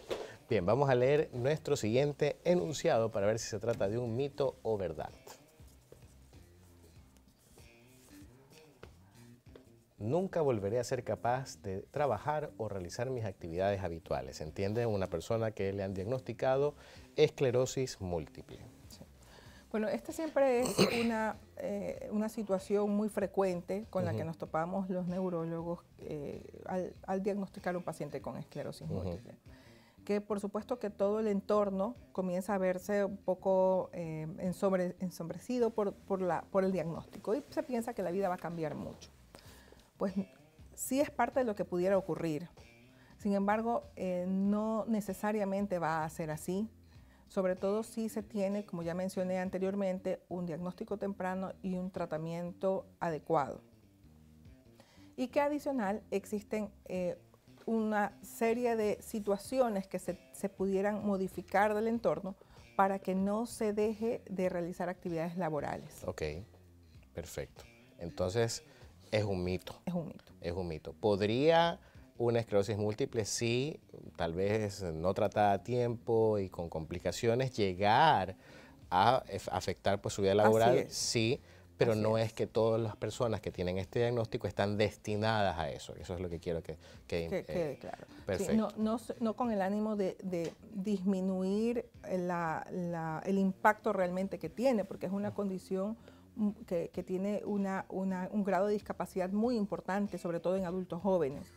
Bien, vamos a leer nuestro siguiente enunciado para ver si se trata de un mito o verdad. nunca volveré a ser capaz de trabajar o realizar mis actividades habituales. ¿Entiende? Una persona que le han diagnosticado esclerosis múltiple. Bueno, esta siempre es eh, una, situación muy frecuente con la que nos topamos los neurólogos eh, al, diagnosticar un paciente con esclerosis múltiple. Que por supuesto que todo el entorno comienza a verse un poco eh, ensombrecido por, la, por el diagnóstico y se piensa que la vida va a cambiar mucho pues sí es parte de lo que pudiera ocurrir. Sin embargo, eh, no necesariamente va a ser así, sobre todo si se tiene, como ya mencioné anteriormente, un diagnóstico temprano y un tratamiento adecuado. Y que adicional existen eh, una serie de situaciones que se, se pudieran modificar del entorno para que no se deje de realizar actividades laborales. Ok, perfecto. Entonces, es un mito. Es un mito. Es un mito. ¿Podría una esclerosis múltiple, sí, tal vez no tratada a tiempo y con complicaciones, llegar a afectar pues, su vida laboral, sí, pero no es. que todas las personas que tienen este diagnóstico están destinadas a eso. Eso es lo que quiero que, que, eh, claro. no, no, no, con el ánimo de, disminuir la, el impacto realmente que tiene, porque es una condición que, tiene una, un grado de discapacidad muy importante, sobre todo en adultos jóvenes.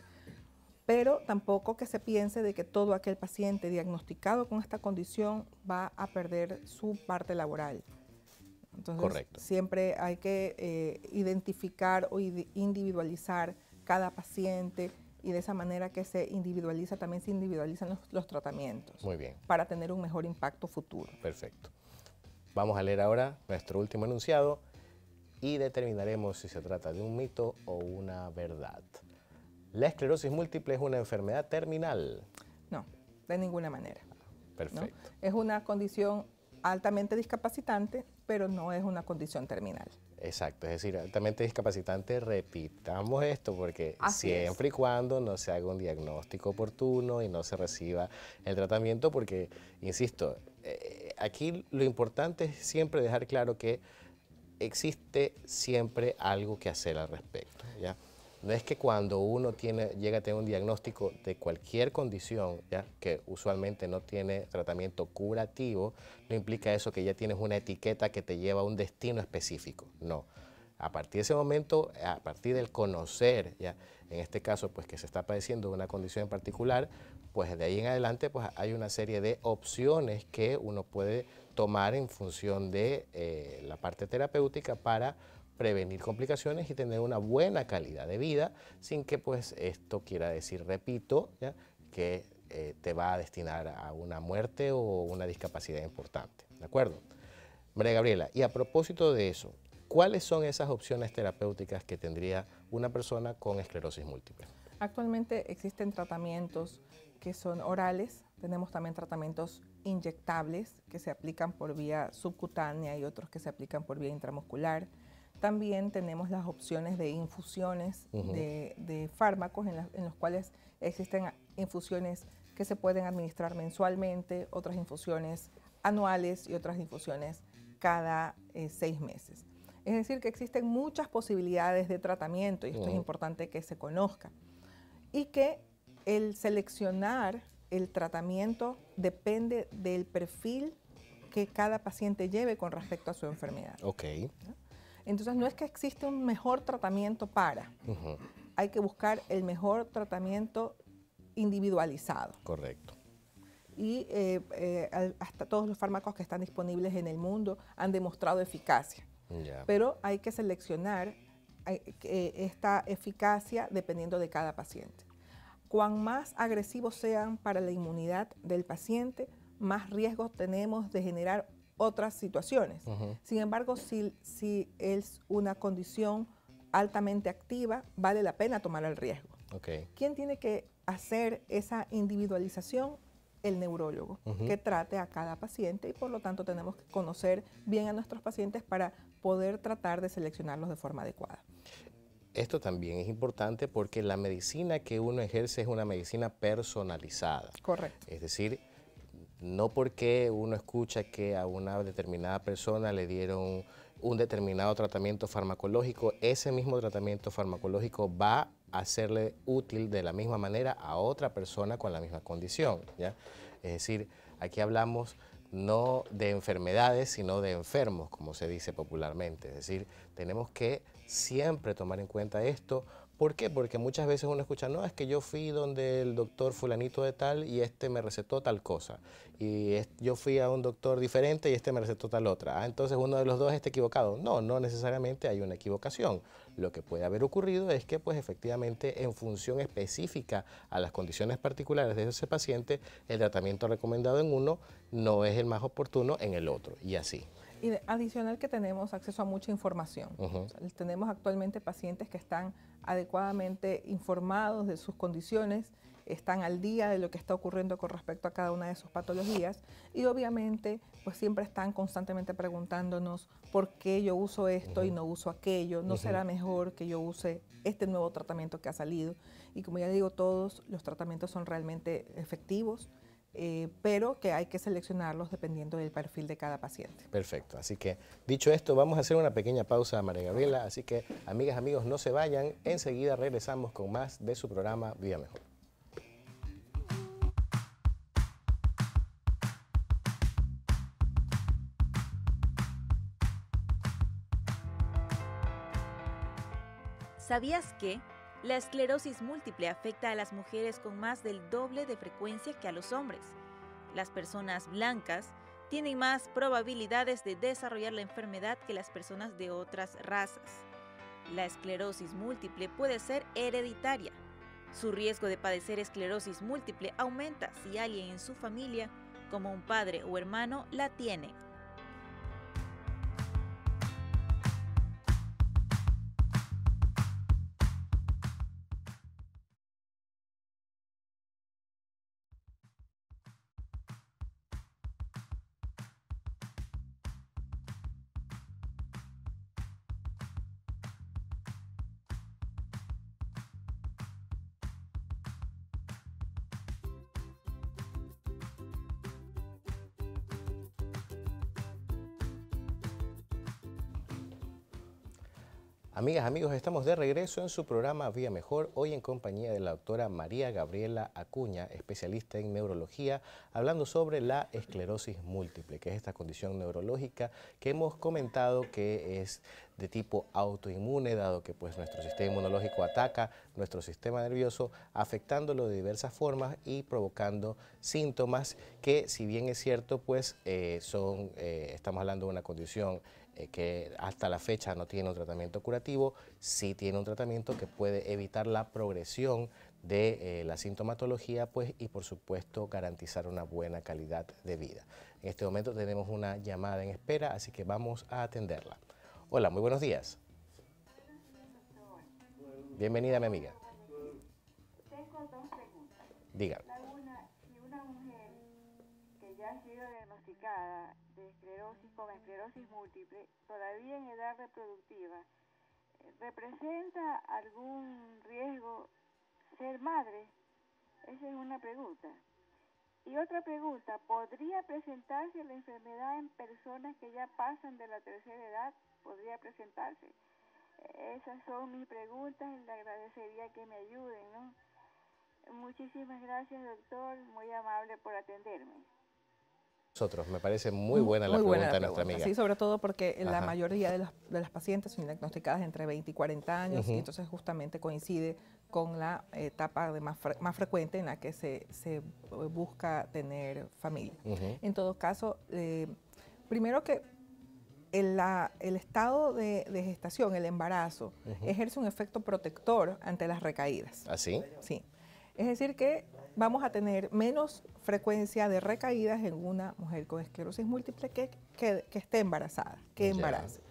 Pero tampoco que se piense de que todo aquel paciente diagnosticado con esta condición va a perder su parte laboral. Entonces, siempre hay que eh, identificar o individualizar cada paciente y de esa manera que se individualiza, también se individualizan los, tratamientos. Muy bien. Para tener un mejor impacto futuro. Perfecto. Vamos a leer ahora nuestro último enunciado y determinaremos si se trata de un mito o una verdad. ¿La esclerosis múltiple es una enfermedad terminal? No, de ninguna manera. Perfecto. Es una condición altamente discapacitante, pero no es una condición terminal. Exacto, es decir, altamente discapacitante, repitamos esto, porque siempre y cuando no se haga un diagnóstico oportuno y no se reciba el tratamiento, porque, insisto, eh, aquí lo importante es siempre dejar claro que existe siempre algo que hacer al respecto. ¿ya? No es que cuando uno tiene, llega a tener un diagnóstico de cualquier condición, ¿ya? que usualmente no tiene tratamiento curativo, no implica eso que ya tienes una etiqueta que te lleva a un destino específico. No. A partir de ese momento, a partir del conocer, ¿ya? en este caso, pues que se está padeciendo una condición en particular, pues de ahí en adelante pues, hay una serie de opciones que uno puede tomar en función de eh, la parte terapéutica para prevenir complicaciones y tener una buena calidad de vida sin que pues esto quiera decir, repito, ¿ya? que eh, te va a destinar a una muerte o una discapacidad importante. ¿De acuerdo? María Gabriela, y a propósito de eso, ¿cuáles son esas opciones terapéuticas que tendría una persona con esclerosis múltiple? Actualmente existen tratamientos que son orales, tenemos también tratamientos inyectables que se aplican por vía subcutánea y otros que se aplican por vía intramuscular. También tenemos las opciones de infusiones de, fármacos en, los cuales existen infusiones que se pueden administrar mensualmente, otras infusiones anuales y otras infusiones cada eh, seis meses. Es decir, que existen muchas posibilidades de tratamiento y esto es importante que se conozca. Y que el seleccionar el tratamiento depende del perfil que cada paciente lleve con respecto a su enfermedad. Ok. Entonces no es que existe un mejor tratamiento para. Hay que buscar el mejor tratamiento individualizado. Correcto. Y eh, eh, hasta todos los fármacos que están disponibles en el mundo han demostrado eficacia. Pero hay que seleccionar eh, esta eficacia dependiendo de cada paciente. Cuán más agresivos sean para la inmunidad del paciente, más riesgos tenemos de generar otras situaciones. Sin embargo, si, si es una condición altamente activa, vale la pena tomar el riesgo. ¿Quién tiene que hacer esa individualización? El neurólogo, que trate a cada paciente y por lo tanto tenemos que conocer bien a nuestros pacientes para poder tratar de seleccionarlos de forma adecuada esto también es importante porque la medicina que uno ejerce es una medicina personalizada. Correcto. Es decir, no porque uno escucha que a una determinada persona le dieron un determinado tratamiento farmacológico, ese mismo tratamiento farmacológico va a serle útil de la misma manera a otra persona con la misma condición. ¿ya? Es decir, aquí hablamos no de enfermedades, sino de enfermos, como se dice popularmente. Es decir, tenemos que siempre tomar en cuenta esto ¿Por qué? Porque muchas veces uno escucha, no, es que yo fui donde el doctor fulanito de tal y este me recetó tal cosa. Y yo fui a un doctor diferente y este me recetó tal otra. Ah, entonces uno de los dos está equivocado. No, no necesariamente hay una equivocación. Lo que puede haber ocurrido es que, pues efectivamente, en función específica a las condiciones particulares de ese paciente, el tratamiento recomendado en uno no es el más oportuno en el otro. Y así. Y adicional que tenemos acceso a mucha información. tenemos actualmente pacientes que están adecuadamente informados de sus condiciones, están al día de lo que está ocurriendo con respecto a cada una de sus patologías y obviamente pues siempre están constantemente preguntándonos por qué yo uso esto y no uso aquello, no será mejor que yo use este nuevo tratamiento que ha salido. Y como ya digo, todos los tratamientos son realmente efectivos eh, pero que hay que seleccionarlos dependiendo del perfil de cada paciente. Perfecto, así que dicho esto, vamos a hacer una pequeña pausa, María Gabriela, así que amigas, amigos, no se vayan, enseguida regresamos con más de su programa Vida Mejor. ¿Sabías que la esclerosis múltiple afecta a las mujeres con más del doble de frecuencia que a los hombres. Las personas blancas tienen más probabilidades de desarrollar la enfermedad que las personas de otras razas. La esclerosis múltiple puede ser hereditaria. Su riesgo de padecer esclerosis múltiple aumenta si alguien en su familia, como un padre o hermano, la tiene Amigas, amigos, estamos de regreso en su programa Vía Mejor, hoy en compañía de la doctora María Gabriela Acuña, especialista en neurología, hablando sobre la esclerosis múltiple, que es esta condición neurológica que hemos comentado que es de tipo autoinmune, dado que pues, nuestro sistema inmunológico ataca nuestro sistema nervioso, afectándolo de diversas formas y provocando síntomas que, si bien es cierto, pues eh, son, eh, estamos hablando de una condición eh, que hasta la fecha no tiene un tratamiento curativo, sí tiene un tratamiento que puede evitar la progresión de eh, la sintomatología pues, y por supuesto garantizar una buena calidad de vida. En este momento tenemos una llamada en espera, así que vamos a atenderla. Hola, muy buenos días. Bienvenida, mi amiga. Tengo dos preguntas. Diga. mujer que ya ha sido diagnosticada con esclerosis múltiple, todavía en edad reproductiva, eh, ¿representa algún riesgo ser madre? Esa es una pregunta. Y otra pregunta, ¿podría presentarse la enfermedad en personas que ya pasan de la tercera edad? ¿Podría presentarse? Eh, esas son mis preguntas y le agradecería que me ayuden, ¿no? Muchísimas gracias, doctor. Muy amable por atenderme nosotros. Me parece muy mm, buena la pregunta de nuestra amiga. Sí, sobre todo porque eh, la mayoría de las, pacientes son diagnosticadas entre 20 y 40 años y entonces justamente coincide con la etapa de más, más frecuente en la que se, eh, busca tener familia. En todo caso, eh, primero que el, el estado de, gestación, el embarazo, ejerce un efecto protector ante las recaídas. ¿Así? ¿Ah, sí. Es decir, que vamos a tener menos frecuencia de recaídas en una mujer con esclerosis múltiple que, esté embarazada, que embarace.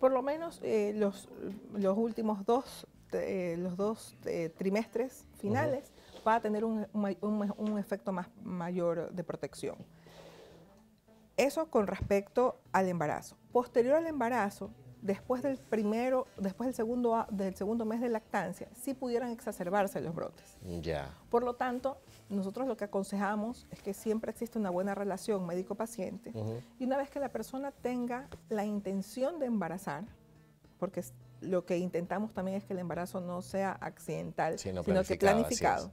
Por lo menos eh, los, los, últimos dos, eh, los dos eh, trimestres finales va a tener un, un efecto más, mayor de protección. Eso con respecto al embarazo. Posterior al embarazo, después del primero, después del segundo, del segundo mes de lactancia, sí pudieran exacerbarse los brotes. Ya. Por lo tanto, nosotros lo que aconsejamos es que siempre existe una buena relación médico-paciente y una vez que la persona tenga la intención de embarazar, porque lo que intentamos también es que el embarazo no sea accidental, sino que planificado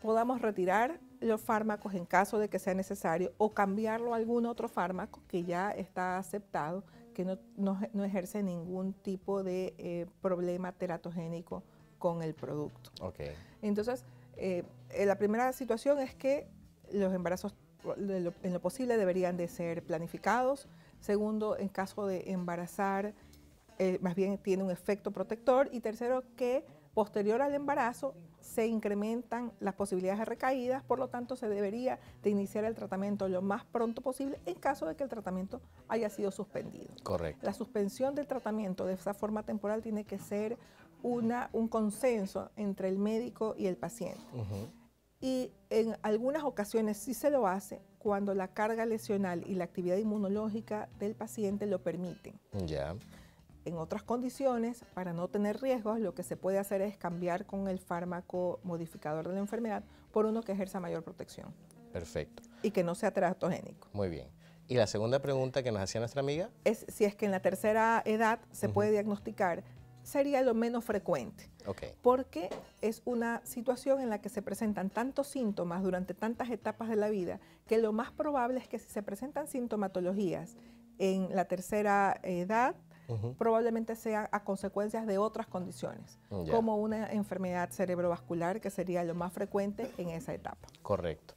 podamos retirar los fármacos en caso de que sea necesario o cambiarlo a algún otro fármaco que ya está aceptado, que no, ejerce ningún tipo de eh, problema teratogénico con el producto. Okay. Entonces, eh, eh, la primera situación es que los embarazos en lo posible deberían de ser planificados. Segundo, en caso de embarazar, más bien tiene un efecto protector. Y tercero, que posterior al embarazo se incrementan las posibilidades de recaídas, por lo tanto se debería de iniciar el tratamiento lo más pronto posible en caso de que el tratamiento haya sido suspendido. Correcto. La suspensión del tratamiento de esa forma temporal tiene que ser una, un consenso entre el médico y el paciente. Y en algunas ocasiones sí se lo hace cuando la carga lesional y la actividad inmunológica del paciente lo permiten. Ya. En otras condiciones, para no tener riesgos, lo que se puede hacer es cambiar con el fármaco modificador de la enfermedad por uno que ejerza mayor protección. Perfecto. Y que no sea teratogénico. Muy bien. Y la segunda pregunta que nos hacía nuestra amiga es si es que en la tercera edad se puede diagnosticar sería lo menos frecuente. Porque es una situación en la que se presentan tantos síntomas durante tantas etapas de la vida que lo más probable es que si se presentan sintomatologías en la tercera edad, probablemente sea a consecuencias de otras condiciones, mm, como una enfermedad cerebrovascular, que sería lo más frecuente en esa etapa. Correcto.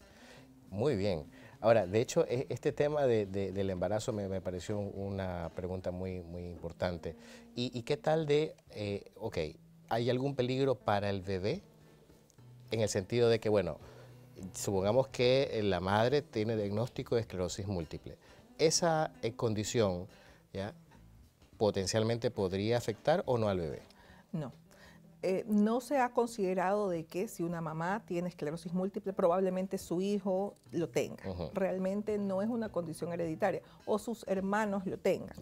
Muy bien. Ahora, de hecho, e, este tema del embarazo me, pareció una pregunta muy, importante. ¿Y, qué tal de, eh, ok, ¿hay algún peligro para el bebé? En el sentido de que, bueno, supongamos que la madre tiene diagnóstico de esclerosis múltiple. Esa eh, condición, ¿ya? potencialmente podría afectar o no al bebé. No. Eh, no se ha considerado de que si una mamá tiene esclerosis múltiple, probablemente su hijo lo tenga. Realmente no es una condición hereditaria o sus hermanos lo tengan.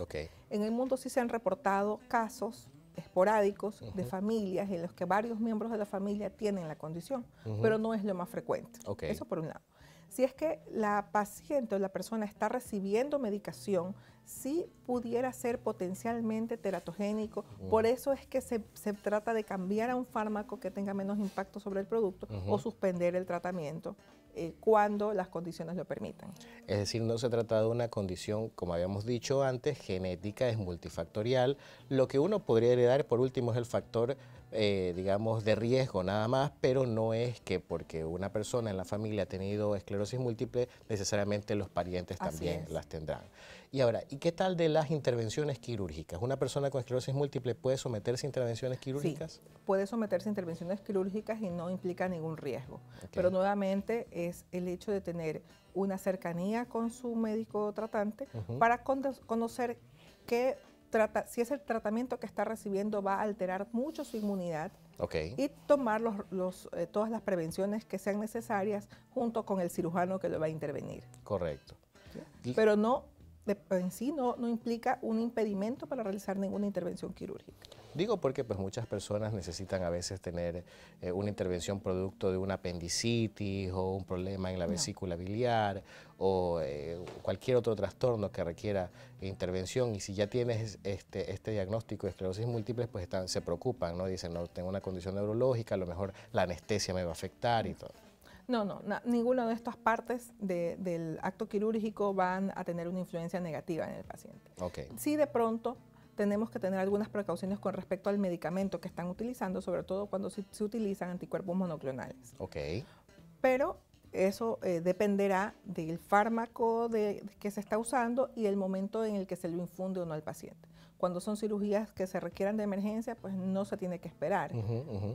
En el mundo sí se han reportado casos esporádicos de familias en los que varios miembros de la familia tienen la condición, pero no es lo más frecuente. Eso por un lado. Si es que la paciente o la persona está recibiendo medicación, sí pudiera ser potencialmente teratogénico. Por eso es que se, trata de cambiar a un fármaco que tenga menos impacto sobre el producto o suspender el tratamiento. Eh, cuando las condiciones lo permitan. Es decir, no se trata de una condición, como habíamos dicho antes, genética, es multifactorial. Lo que uno podría heredar, por último, es el factor eh, digamos, de riesgo nada más, pero no es que porque una persona en la familia ha tenido esclerosis múltiple, necesariamente los parientes también las tendrán. Y ahora, ¿y qué tal de las intervenciones quirúrgicas? ¿Una persona con esclerosis múltiple puede someterse a intervenciones quirúrgicas? Sí, puede someterse a intervenciones quirúrgicas y no implica ningún riesgo. Pero nuevamente es el hecho de tener una cercanía con su médico tratante para conocer qué trata si ese tratamiento que está recibiendo va a alterar mucho su inmunidad. Y tomar los, eh, todas las prevenciones que sean necesarias junto con el cirujano que lo va a intervenir. Correcto. Pero no en sí no, no implica un impedimento para realizar ninguna intervención quirúrgica. Digo porque pues muchas personas necesitan a veces tener eh, una intervención producto de una apendicitis o un problema en la vesícula biliar o eh, cualquier otro trastorno que requiera intervención y si ya tienes este, este diagnóstico de esclerosis múltiple pues están, se preocupan, ¿no? Dicen, no, tengo una condición neurológica, a lo mejor la anestesia me va a afectar y todo. No, no, ninguna de estas partes del acto quirúrgico van a tener una influencia negativa en el paciente. Okay. Si de pronto tenemos que tener algunas precauciones con respecto al medicamento que están utilizando, sobre todo cuando se, utilizan anticuerpos monoclonales. Ok. Pero eso eh, dependerá del fármaco de, que se está usando y el momento en el que se lo infunde o no al paciente. Cuando son cirugías que se requieran de emergencia, pues no se tiene que esperar.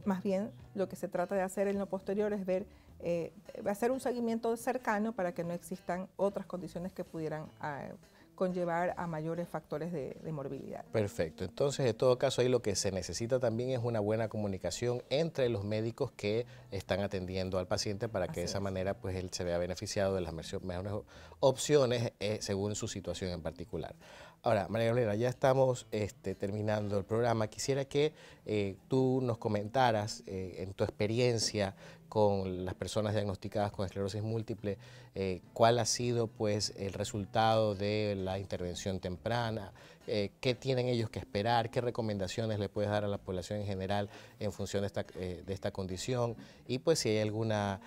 Más bien, lo que se trata de hacer en lo posterior es ver a eh, hacer un seguimiento cercano para que no existan otras condiciones que pudieran ah, conllevar a mayores factores de, morbilidad. Perfecto. Entonces, en todo caso, ahí lo que se necesita también es una buena comunicación entre los médicos que están atendiendo al paciente para que de esa manera pues él se vea beneficiado de las mejores opciones eh, según su situación en particular. Ahora, María Gabriela, ya estamos este, terminando el programa. Quisiera que eh, tú nos comentaras en tu experiencia con las personas diagnosticadas con esclerosis múltiple, eh, cuál ha sido pues el resultado de la intervención temprana, eh, qué tienen ellos que esperar, qué recomendaciones le puedes dar a la población en general en función de esta, eh, condición y pues si hay alguna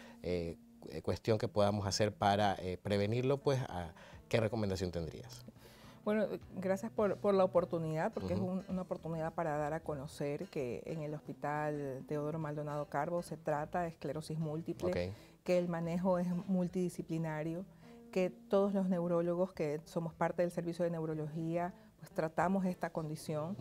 cuestión que podamos hacer para prevenirlo, pues ah, qué recomendación tendrías. Bueno, gracias por, la oportunidad, porque es una oportunidad para dar a conocer que en el Hospital Teodoro Maldonado Carbo se trata de esclerosis múltiple, que el manejo es multidisciplinario, que todos los neurólogos que somos parte del servicio de neurología, pues tratamos esta condición.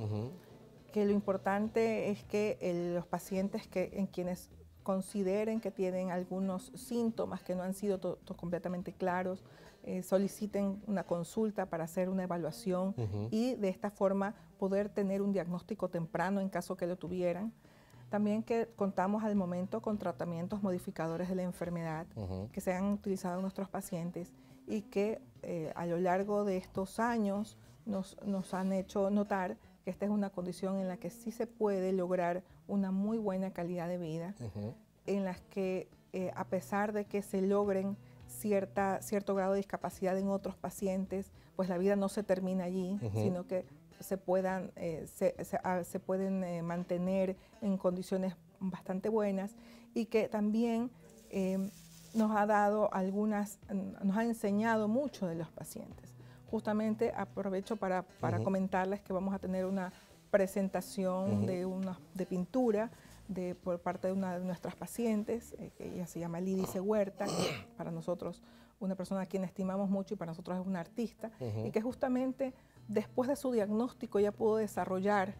Que lo importante es que los pacientes que, en quienes consideren que tienen algunos síntomas que no han sido completamente claros, eh, soliciten una consulta para hacer una evaluación y de esta forma poder tener un diagnóstico temprano en caso que lo tuvieran. También que contamos al momento con tratamientos modificadores de la enfermedad que se han utilizado en nuestros pacientes y que eh, a lo largo de estos años nos, nos han hecho notar que esta es una condición en la que sí se puede lograr una muy buena calidad de vida, en las que eh, a pesar de que se logren cierta, cierto grado de discapacidad en otros pacientes, pues la vida no se termina allí, sino que se, puedan, eh, ah, se, pueden eh, mantener en condiciones bastante buenas y que también em, nos ha dado algunas, nos ha enseñado mucho de los pacientes. Justamente aprovecho para, comentarles que vamos a tener una presentación de, una, de pintura de, por parte de una de nuestras pacientes, eh, que ella se llama Lidice Huerta, que *clears throat* para nosotros una persona a quien estimamos mucho y para nosotros es una artista, y que justamente después de su diagnóstico ya pudo desarrollar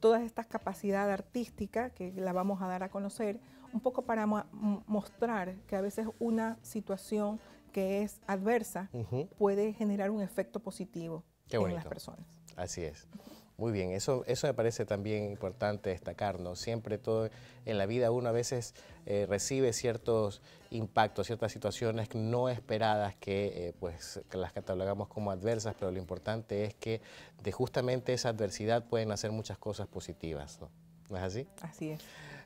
todas estas capacidades artísticas que la vamos a dar a conocer, un poco para mostrar que a veces una situación que es adversa puede generar un efecto positivo en las personas. Así es. Muy bien, eso, eso me parece también importante ¿no? Siempre todo en la vida uno a veces eh, recibe ciertos impactos, ciertas situaciones no esperadas que eh, pues las catalogamos como adversas, pero lo importante es que de justamente esa adversidad pueden hacer muchas cosas positivas, ¿no, ¿No es así? Así es.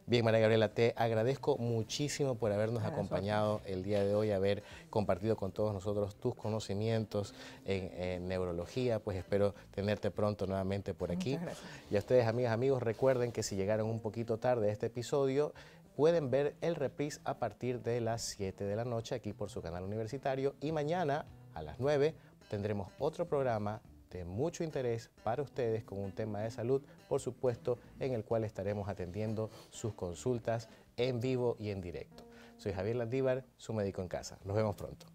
Bien, María Gabriela, te agradezco muchísimo por habernos acompañado el día de hoy, haber compartido con todos nosotros tus conocimientos en, en neurología, pues espero tenerte pronto nuevamente por aquí. Y a ustedes, amigas, amigos, recuerden que si llegaron un poquito tarde a este episodio, pueden ver el reprise a partir de las 7 de la noche aquí por su canal universitario y mañana a las 9 tendremos otro programa de mucho interés para ustedes con un tema de salud, por supuesto, en el cual estaremos atendiendo sus consultas en vivo y en directo. Soy Javier Landívar, su médico en casa. Nos vemos pronto.